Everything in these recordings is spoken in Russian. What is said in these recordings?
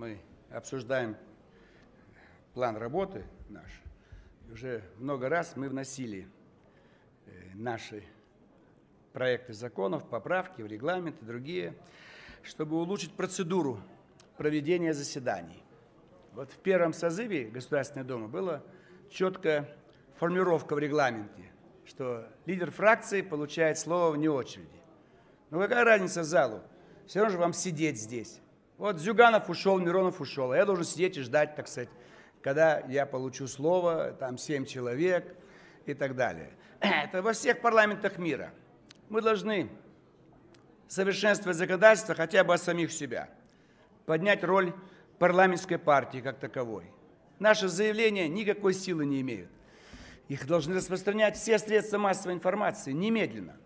мы обсуждаем план работы наш, уже много раз мы вносили э, наши проекты законов, поправки в регламент и другие, чтобы улучшить процедуру проведения заседаний. Вот в первом созыве Государственной Думы была четкая формировка в регламенте, что лидер фракции получает слово вне очереди. Но какая разница залу? Все равно же вам сидеть здесь. Вот Зюганов ушел, Миронов ушел, а я должен сидеть и ждать, так сказать, когда я получу слово, там семь человек и так далее. Это во всех парламентах мира. Мы должны совершенствовать законодательство хотя бы о самих себя, поднять роль парламентской партии как таковой. Наши заявления никакой силы не имеют. Их должны распространять все средства массовой информации немедленно,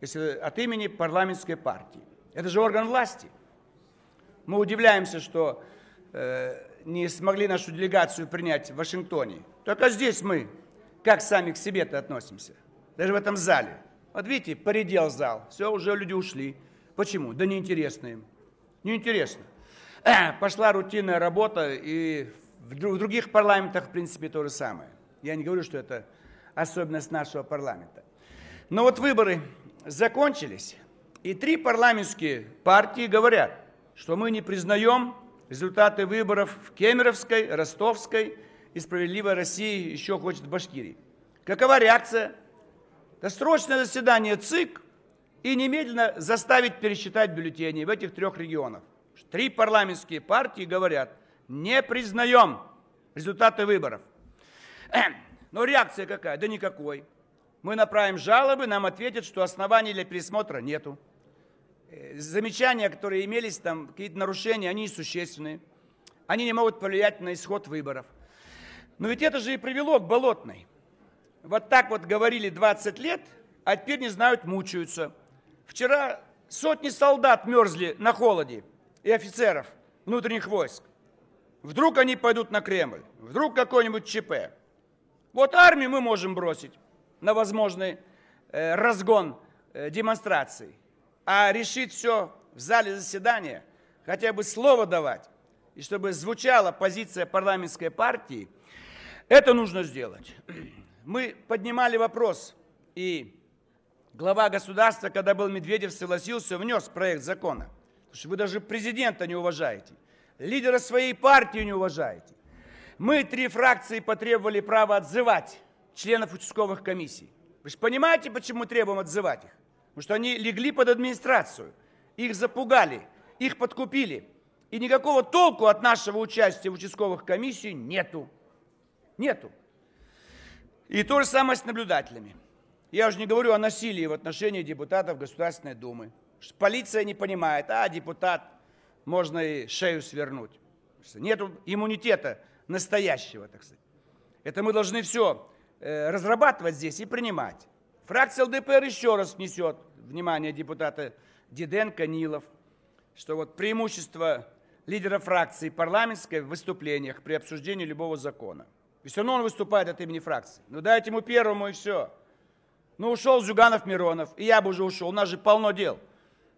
если от имени парламентской партии. Это же орган власти – мы удивляемся, что э, не смогли нашу делегацию принять в Вашингтоне. Только здесь мы как сами к себе-то относимся. Даже в этом зале. Вот видите, поредел зал. Все, уже люди ушли. Почему? Да неинтересно им. Неинтересно. Э, пошла рутинная работа, и в других парламентах, в принципе, то же самое. Я не говорю, что это особенность нашего парламента. Но вот выборы закончились, и три парламентские партии говорят – что мы не признаем результаты выборов в Кемеровской, Ростовской и справедливой России еще хочет в Башкирии. Какова реакция? Досрочное заседание ЦИК и немедленно заставить пересчитать бюллетени в этих трех регионах. Три парламентские партии говорят, не признаем результаты выборов. Эм, но реакция какая? Да никакой. Мы направим жалобы, нам ответят, что оснований для пересмотра нету. Э, замечания, которые имелись, там какие-то нарушения, они существенные. Они не могут повлиять на исход выборов. Но ведь это же и привело к Болотной. Вот так вот говорили 20 лет, а теперь не знают, мучаются. Вчера сотни солдат мерзли на холоде и офицеров внутренних войск. Вдруг они пойдут на Кремль, вдруг какой-нибудь ЧП. Вот армию мы можем бросить на возможный э, разгон э, демонстраций а решить все в зале заседания, хотя бы слово давать, и чтобы звучала позиция парламентской партии, это нужно сделать. Мы поднимали вопрос, и глава государства, когда был Медведев, согласился, внес проект закона. Потому что вы даже президента не уважаете, лидера своей партии не уважаете. Мы, три фракции, потребовали права отзывать членов участковых комиссий. Вы же понимаете, почему требуем отзывать их? Потому что они легли под администрацию, их запугали, их подкупили. И никакого толку от нашего участия в участковых комиссиях нету. Нету. И то же самое с наблюдателями. Я уже не говорю о насилии в отношении депутатов Государственной Думы. Полиция не понимает, а депутат, можно и шею свернуть. Нет иммунитета настоящего, так сказать. Это мы должны все э, разрабатывать здесь и принимать. Фракция ЛДПР еще раз внесет внимание депутата Диденко, Нилов, что вот преимущество лидера фракции парламентской в выступлениях при обсуждении любого закона. И все равно он выступает от имени фракции. Ну дайте ему первому и все. Ну ушел Зюганов Миронов, и я бы уже ушел, у нас же полно дел.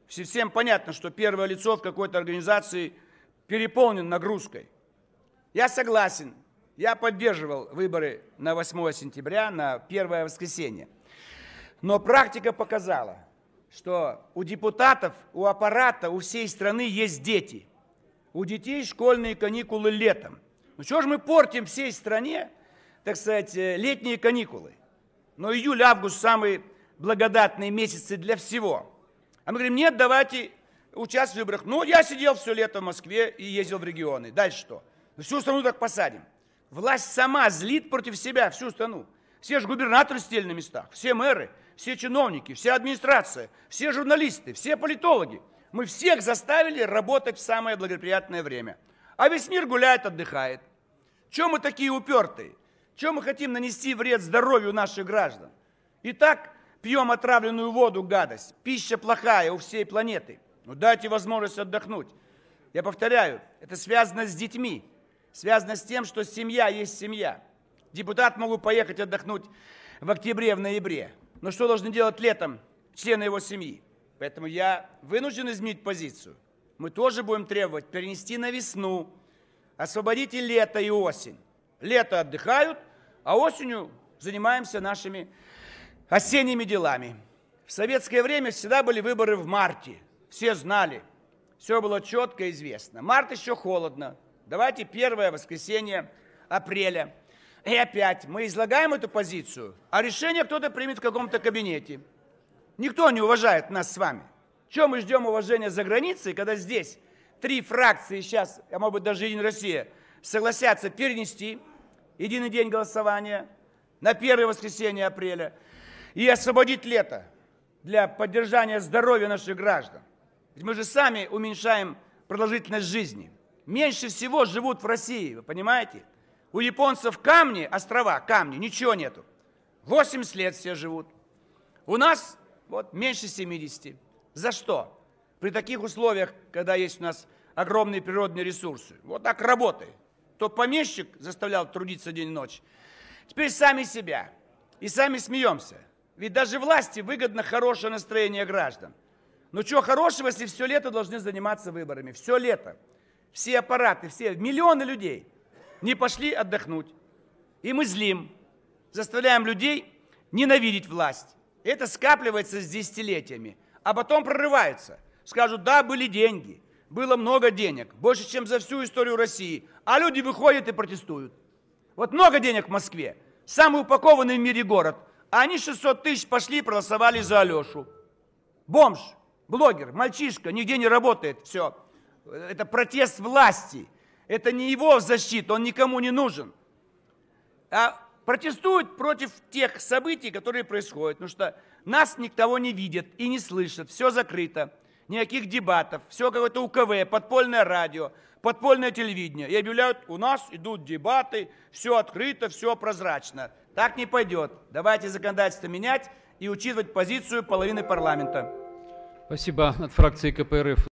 Всем понятно, что первое лицо в какой-то организации переполнен нагрузкой. Я согласен, я поддерживал выборы на 8 сентября, на первое воскресенье. Но практика показала – что у депутатов, у аппарата, у всей страны есть дети. У детей школьные каникулы летом. Ну что же мы портим всей стране, так сказать, э, летние каникулы? Но июль-август самые благодатные месяцы для всего. А мы говорим, нет, давайте участвовать в выборах. Ну, я сидел все лето в Москве и ездил в регионы. Дальше что? Ну, всю страну так посадим. Власть сама злит против себя всю страну. Все же губернаторы сидели на местах, все мэры – все чиновники, вся администрация, все журналисты, все политологи. Мы всех заставили работать в самое благоприятное время. А весь мир гуляет, отдыхает. Чем мы такие упертые? Чем мы хотим нанести вред здоровью наших граждан? И так пьем отравленную воду, гадость. Пища плохая у всей планеты. Но ну, дайте возможность отдохнуть. Я повторяю, это связано с детьми. Связано с тем, что семья есть семья. Депутат могу поехать отдохнуть в октябре, в ноябре. Но что должны делать летом члены его семьи? Поэтому я вынужден изменить позицию. Мы тоже будем требовать перенести на весну. Освободите лето и осень. Лето отдыхают, а осенью занимаемся нашими осенними делами. В советское время всегда были выборы в марте. Все знали. Все было четко известно. Март еще холодно. Давайте первое воскресенье апреля – и опять мы излагаем эту позицию, а решение кто-то примет в каком-то кабинете. Никто не уважает нас с вами. Чем мы ждем уважения за границей, когда здесь три фракции сейчас, а может быть даже Единая Россия, согласятся перенести единый день голосования на первое воскресенье апреля и освободить лето для поддержания здоровья наших граждан. Ведь мы же сами уменьшаем продолжительность жизни. Меньше всего живут в России, вы понимаете? У японцев камни, острова, камни, ничего нету. 80 лет все живут. У нас вот меньше 70. За что? При таких условиях, когда есть у нас огромные природные ресурсы. Вот так работает. То помещик заставлял трудиться день и ночь. Теперь сами себя. И сами смеемся. Ведь даже власти выгодно хорошее настроение граждан. Но чего хорошего, если все лето должны заниматься выборами? Все лето. Все аппараты, все, миллионы людей – не пошли отдохнуть. И мы злим, заставляем людей ненавидеть власть. Это скапливается с десятилетиями. А потом прорывается. Скажут, да, были деньги, было много денег, больше, чем за всю историю России. А люди выходят и протестуют. Вот много денег в Москве, самый упакованный в мире город. А они 600 тысяч пошли и проголосовали за Алешу. Бомж, блогер, мальчишка, нигде не работает, все. Это протест власти – это не его защита, он никому не нужен. А протестуют против тех событий, которые происходят, потому что нас никого не видят и не слышат, все закрыто, никаких дебатов, все какое-то УКВ, подпольное радио, подпольное телевидение. И объявляют, у нас идут дебаты, все открыто, все прозрачно. Так не пойдет. Давайте законодательство менять и учитывать позицию половины парламента. Спасибо от фракции КПРФ.